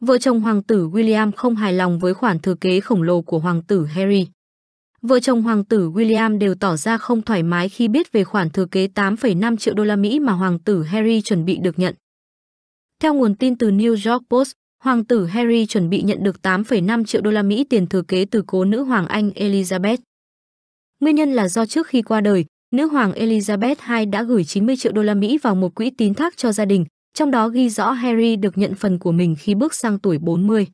Vợ chồng hoàng tử William không hài lòng với khoản thừa kế khổng lồ của hoàng tử Harry. Vợ chồng hoàng tử William đều tỏ ra không thoải mái khi biết về khoản thừa kế 8,5 triệu đô la Mỹ mà hoàng tử Harry chuẩn bị được nhận. Theo nguồn tin từ New York Post, hoàng tử Harry chuẩn bị nhận được 8,5 triệu đô la Mỹ tiền thừa kế từ cố nữ hoàng Anh Elizabeth. Nguyên nhân là do trước khi qua đời, nữ hoàng Elizabeth II đã gửi 90 triệu đô la Mỹ vào một quỹ tín thác cho gia đình, trong đó ghi rõ Harry được nhận phần của mình khi bước sang tuổi 40.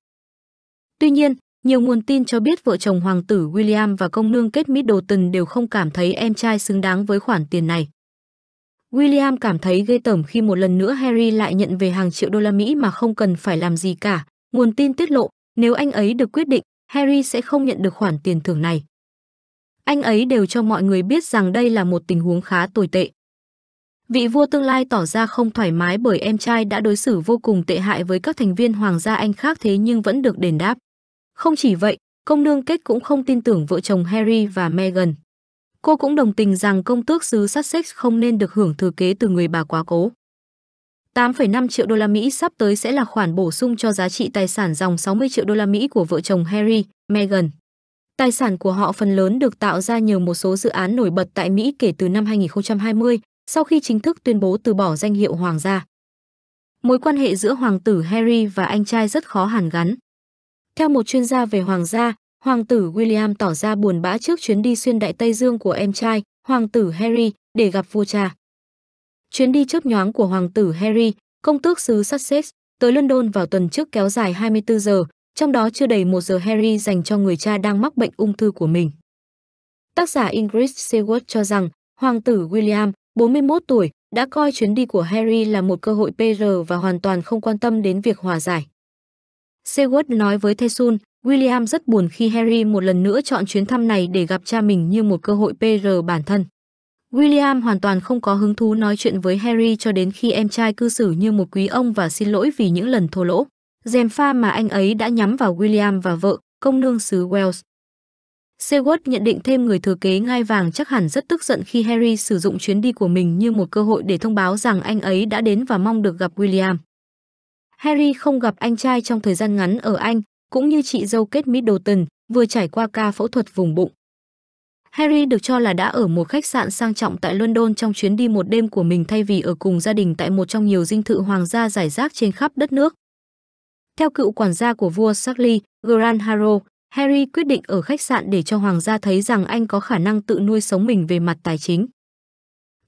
Tuy nhiên, nhiều nguồn tin cho biết vợ chồng hoàng tử William và công nương Kate Middleton đều không cảm thấy em trai xứng đáng với khoản tiền này. William cảm thấy ghê tởm khi một lần nữa Harry lại nhận về hàng triệu đô la Mỹ mà không cần phải làm gì cả. Nguồn tin tiết lộ, nếu anh ấy được quyết định, Harry sẽ không nhận được khoản tiền thưởng này. Anh ấy đều cho mọi người biết rằng đây là một tình huống khá tồi tệ. Vị vua tương lai tỏ ra không thoải mái bởi em trai đã đối xử vô cùng tệ hại với các thành viên hoàng gia Anh khác thế nhưng vẫn được đền đáp. Không chỉ vậy, công nương Kate cũng không tin tưởng vợ chồng Harry và Meghan. Cô cũng đồng tình rằng công tước xứ Sussex không nên được hưởng thừa kế từ người bà quá cố. 8,5 triệu đô la Mỹ sắp tới sẽ là khoản bổ sung cho giá trị tài sản dòng 60 triệu đô la Mỹ của vợ chồng Harry, Meghan. Tài sản của họ phần lớn được tạo ra nhờ một số dự án nổi bật tại Mỹ kể từ năm 2020, sau khi chính thức tuyên bố từ bỏ danh hiệu hoàng gia. Mối quan hệ giữa hoàng tử Harry và anh trai rất khó hàn gắn. Theo một chuyên gia về hoàng gia, hoàng tử William tỏ ra buồn bã trước chuyến đi xuyên đại Tây Dương của em trai, hoàng tử Harry, để gặp vua cha. Chuyến đi chớp nhoáng của hoàng tử Harry, công tước xứ Sussex, tới London vào tuần trước kéo dài 24 giờ, trong đó chưa đầy một giờ Harry dành cho người cha đang mắc bệnh ung thư của mình. Tác giả Ingrid Seward cho rằng, hoàng tử William, 41 tuổi, đã coi chuyến đi của Harry là một cơ hội PR và hoàn toàn không quan tâm đến việc hòa giải. Seward nói với Thesun, William rất buồn khi Harry một lần nữa chọn chuyến thăm này để gặp cha mình như một cơ hội PR bản thân. William hoàn toàn không có hứng thú nói chuyện với Harry cho đến khi em trai cư xử như một quý ông và xin lỗi vì những lần thô lỗ. Dèm pha mà anh ấy đã nhắm vào William và vợ, công nương xứ Wales. Seward nhận định thêm người thừa kế ngai vàng chắc hẳn rất tức giận khi Harry sử dụng chuyến đi của mình như một cơ hội để thông báo rằng anh ấy đã đến và mong được gặp William. Harry không gặp anh trai trong thời gian ngắn ở Anh, cũng như chị dâu Kate Middleton, vừa trải qua ca phẫu thuật vùng bụng. Harry được cho là đã ở một khách sạn sang trọng tại London trong chuyến đi một đêm của mình thay vì ở cùng gia đình tại một trong nhiều dinh thự hoàng gia giải rác trên khắp đất nước. Theo cựu quản gia của vua Charles, Grand Harrow, Harry quyết định ở khách sạn để cho hoàng gia thấy rằng anh có khả năng tự nuôi sống mình về mặt tài chính.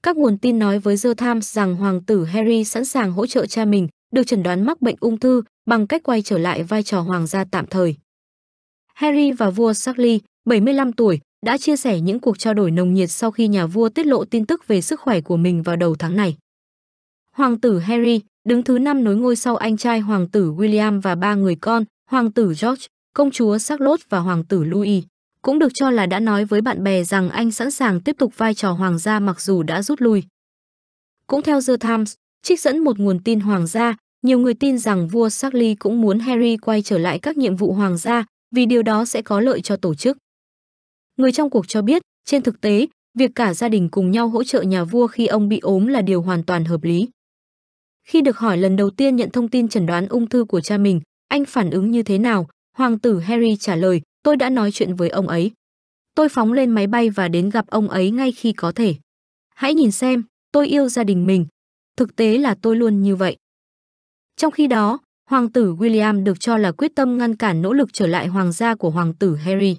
Các nguồn tin nói với The Times rằng hoàng tử Harry sẵn sàng hỗ trợ cha mình được chẩn đoán mắc bệnh ung thư bằng cách quay trở lại vai trò hoàng gia tạm thời. Harry và vua Charles, 75 tuổi, đã chia sẻ những cuộc trao đổi nồng nhiệt sau khi nhà vua tiết lộ tin tức về sức khỏe của mình vào đầu tháng này. Hoàng tử Harry đứng thứ năm nối ngôi sau anh trai hoàng tử William và ba người con, hoàng tử George, công chúa Charlotte và hoàng tử Louis, cũng được cho là đã nói với bạn bè rằng anh sẵn sàng tiếp tục vai trò hoàng gia mặc dù đã rút lui. Cũng theo The Times, trích dẫn một nguồn tin hoàng gia, nhiều người tin rằng vua Charles cũng muốn Harry quay trở lại các nhiệm vụ hoàng gia vì điều đó sẽ có lợi cho tổ chức. Người trong cuộc cho biết, trên thực tế, việc cả gia đình cùng nhau hỗ trợ nhà vua khi ông bị ốm là điều hoàn toàn hợp lý. Khi được hỏi lần đầu tiên nhận thông tin chẩn đoán ung thư của cha mình, anh phản ứng như thế nào, Hoàng tử Harry trả lời, tôi đã nói chuyện với ông ấy. Tôi phóng lên máy bay và đến gặp ông ấy ngay khi có thể. Hãy nhìn xem, tôi yêu gia đình mình. Thực tế là tôi luôn như vậy. Trong khi đó, hoàng tử William được cho là quyết tâm ngăn cản nỗ lực trở lại hoàng gia của hoàng tử Harry.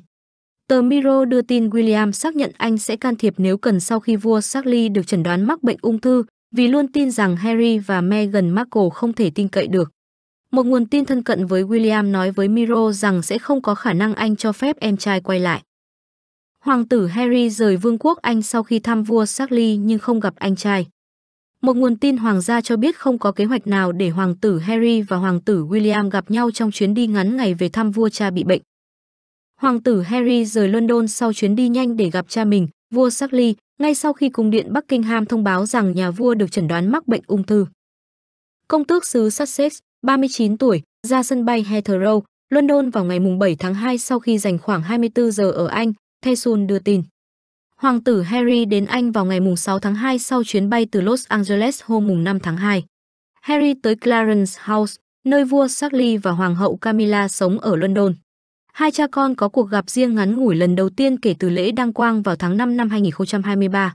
Tờ Miro đưa tin William xác nhận anh sẽ can thiệp nếu cần sau khi vua Charles được chẩn đoán mắc bệnh ung thư vì luôn tin rằng Harry và Meghan Markle không thể tin cậy được. Một nguồn tin thân cận với William nói với Miro rằng sẽ không có khả năng anh cho phép em trai quay lại. Hoàng tử Harry rời vương quốc Anh sau khi thăm vua Charles nhưng không gặp anh trai. Một nguồn tin hoàng gia cho biết không có kế hoạch nào để hoàng tử Harry và hoàng tử William gặp nhau trong chuyến đi ngắn ngày về thăm vua cha bị bệnh. Hoàng tử Harry rời London sau chuyến đi nhanh để gặp cha mình, vua Charles, ngay sau khi cung điện Buckingham thông báo rằng nhà vua được chẩn đoán mắc bệnh ung thư. Công tước xứ Sussex, 39 tuổi, ra sân bay Heathrow, London vào ngày 7 tháng 2 sau khi dành khoảng 24 giờ ở Anh, Thesun đưa tin. Hoàng tử Harry đến Anh vào ngày 6 tháng 2 sau chuyến bay từ Los Angeles hôm 5 tháng 2. Harry tới Clarence House, nơi vua Charles và hoàng hậu Camilla sống ở London. Hai cha con có cuộc gặp riêng ngắn ngủi lần đầu tiên kể từ lễ đăng quang vào tháng 5 năm 2023.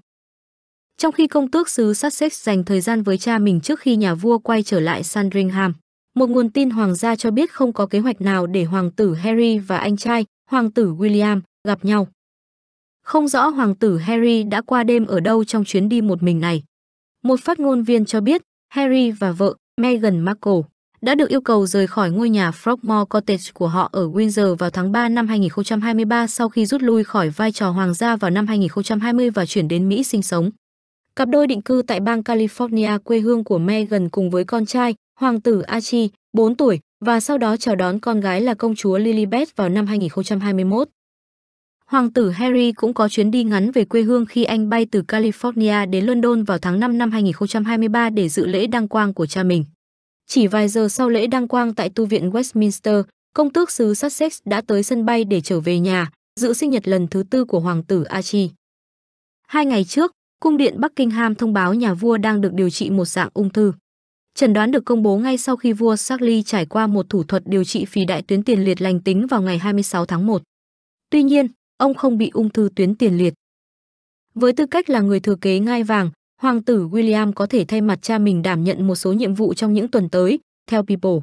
Trong khi công tước xứ Sussex dành thời gian với cha mình trước khi nhà vua quay trở lại Sandringham, một nguồn tin hoàng gia cho biết không có kế hoạch nào để hoàng tử Harry và anh trai, hoàng tử William, gặp nhau. Không rõ hoàng tử Harry đã qua đêm ở đâu trong chuyến đi một mình này. Một phát ngôn viên cho biết, Harry và vợ Meghan Markle đã được yêu cầu rời khỏi ngôi nhà Frogmore Cottage của họ ở Windsor vào tháng 3 năm 2023 sau khi rút lui khỏi vai trò hoàng gia vào năm 2020 và chuyển đến Mỹ sinh sống. Cặp đôi định cư tại bang California quê hương của Meghan cùng với con trai, hoàng tử Archie, 4 tuổi, và sau đó chào đón con gái là công chúa Lilibet vào năm 2021. Hoàng tử Harry cũng có chuyến đi ngắn về quê hương khi anh bay từ California đến London vào tháng 5 năm 2023 để dự lễ đăng quang của cha mình. Chỉ vài giờ sau lễ đăng quang tại tu viện Westminster, công tước xứ Sussex đã tới sân bay để trở về nhà, dự sinh nhật lần thứ tư của hoàng tử Archie. Hai ngày trước, cung điện Buckingham thông báo nhà vua đang được điều trị một dạng ung thư. Trần đoán được công bố ngay sau khi vua Charles trải qua một thủ thuật điều trị phì đại tuyến tiền liệt lành tính vào ngày 26 tháng 1. Tuy nhiên, ông không bị ung thư tuyến tiền liệt. Với tư cách là người thừa kế ngai vàng, hoàng tử William có thể thay mặt cha mình đảm nhận một số nhiệm vụ trong những tuần tới, theo People.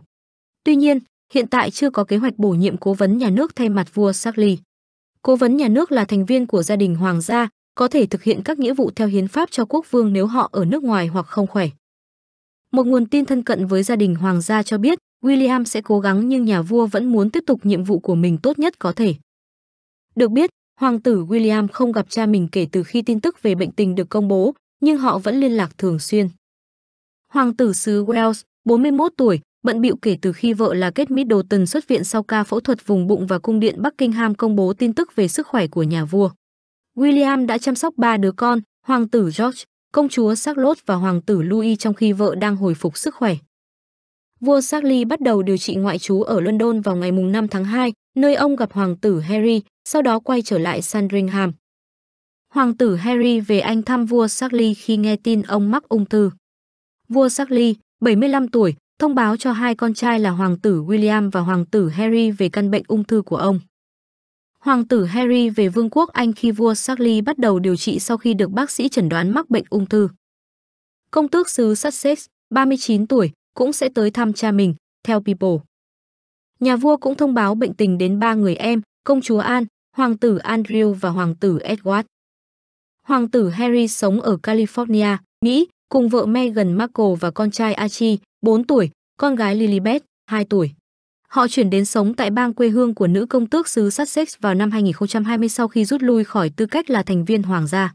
Tuy nhiên, hiện tại chưa có kế hoạch bổ nhiệm cố vấn nhà nước thay mặt vua Charles. Cố vấn nhà nước là thành viên của gia đình hoàng gia, có thể thực hiện các nghĩa vụ theo hiến pháp cho quốc vương nếu họ ở nước ngoài hoặc không khỏe. Một nguồn tin thân cận với gia đình hoàng gia cho biết, William sẽ cố gắng nhưng nhà vua vẫn muốn tiếp tục nhiệm vụ của mình tốt nhất có thể. Được biết, hoàng tử William không gặp cha mình kể từ khi tin tức về bệnh tình được công bố, nhưng họ vẫn liên lạc thường xuyên. Hoàng tử xứ Wales, 41 tuổi, bận bịu kể từ khi vợ là Kate Middleton xuất viện sau ca phẫu thuật vùng bụng và cung điện Buckingham công bố tin tức về sức khỏe của nhà vua. William đã chăm sóc ba đứa con, hoàng tử George, công chúa Charlotte và hoàng tử Louis trong khi vợ đang hồi phục sức khỏe. Vua Charlie bắt đầu điều trị ngoại trú ở London vào ngày 5 tháng 2, nơi ông gặp hoàng tử Harry, sau đó quay trở lại Sandringham. Hoàng tử Harry về Anh thăm vua Charlie khi nghe tin ông mắc ung thư. Vua Charlie, 75 tuổi, thông báo cho hai con trai là hoàng tử William và hoàng tử Harry về căn bệnh ung thư của ông. Hoàng tử Harry về Vương quốc Anh khi vua Charles bắt đầu điều trị sau khi được bác sĩ chẩn đoán mắc bệnh ung thư. Công tước xứ Sussex, 39 tuổi, cũng sẽ tới thăm cha mình, theo People. Nhà vua cũng thông báo bệnh tình đến ba người em, công chúa Anne, hoàng tử Andrew và hoàng tử Edward. Hoàng tử Harry sống ở California, Mỹ, cùng vợ Meghan Markle và con trai Archie, 4 tuổi, con gái Lilibet, 2 tuổi. Họ chuyển đến sống tại bang quê hương của nữ công tước xứ Sussex vào năm 2020 sau khi rút lui khỏi tư cách là thành viên hoàng gia.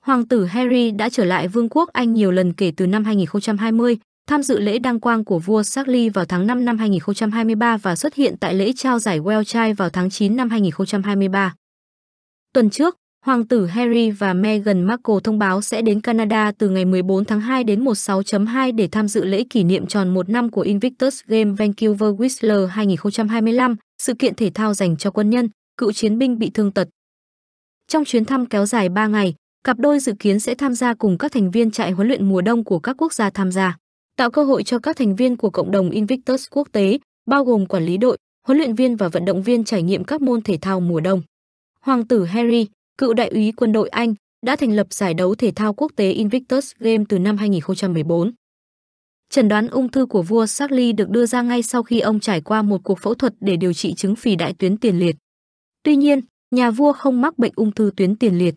Hoàng tử Harry đã trở lại Vương quốc Anh nhiều lần kể từ năm 2020, tham dự lễ đăng quang của vua Charles vào tháng 5 năm 2023 và xuất hiện tại lễ trao giải Welsh vào tháng 9 năm 2023. Tuần trước, Hoàng tử Harry và Meghan Markle thông báo sẽ đến Canada từ ngày 14 tháng 2 đến 16.2 để tham dự lễ kỷ niệm tròn một năm của Invictus Games Vancouver Whistler 2025, sự kiện thể thao dành cho quân nhân, cựu chiến binh bị thương tật. Trong chuyến thăm kéo dài 3 ngày, cặp đôi dự kiến sẽ tham gia cùng các thành viên trại huấn luyện mùa đông của các quốc gia tham gia, tạo cơ hội cho các thành viên của cộng đồng Invictus quốc tế, bao gồm quản lý đội, huấn luyện viên và vận động viên trải nghiệm các môn thể thao mùa đông. Hoàng tử Harry cựu đại úy quân đội Anh, đã thành lập giải đấu thể thao quốc tế Invictus Game từ năm 2014. Chẩn đoán ung thư của vua Charles được đưa ra ngay sau khi ông trải qua một cuộc phẫu thuật để điều trị chứng phì đại tuyến tiền liệt. Tuy nhiên, nhà vua không mắc bệnh ung thư tuyến tiền liệt.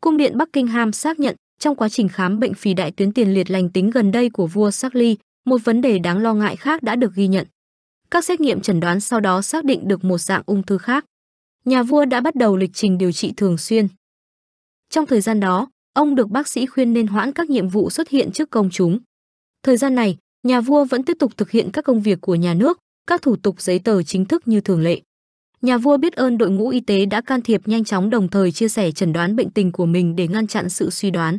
Cung điện Buckingham xác nhận trong quá trình khám bệnh phì đại tuyến tiền liệt lành tính gần đây của vua Charles, một vấn đề đáng lo ngại khác đã được ghi nhận. Các xét nghiệm chẩn đoán sau đó xác định được một dạng ung thư khác nhà vua đã bắt đầu lịch trình điều trị thường xuyên. Trong thời gian đó, ông được bác sĩ khuyên nên hoãn các nhiệm vụ xuất hiện trước công chúng. Thời gian này, nhà vua vẫn tiếp tục thực hiện các công việc của nhà nước, các thủ tục giấy tờ chính thức như thường lệ. Nhà vua biết ơn đội ngũ y tế đã can thiệp nhanh chóng đồng thời chia sẻ chẩn đoán bệnh tình của mình để ngăn chặn sự suy đoán.